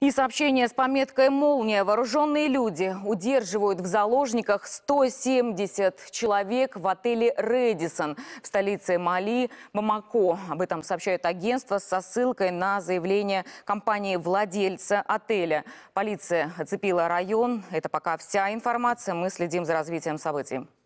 И сообщение с пометкой «Молния». Вооруженные люди удерживают в заложниках 170 человек в отеле «Редисон» в столице Мали Бамако. Об этом сообщают агентство со ссылкой на заявление компании-владельца отеля. Полиция оцепила район. Это пока вся информация. Мы следим за развитием событий.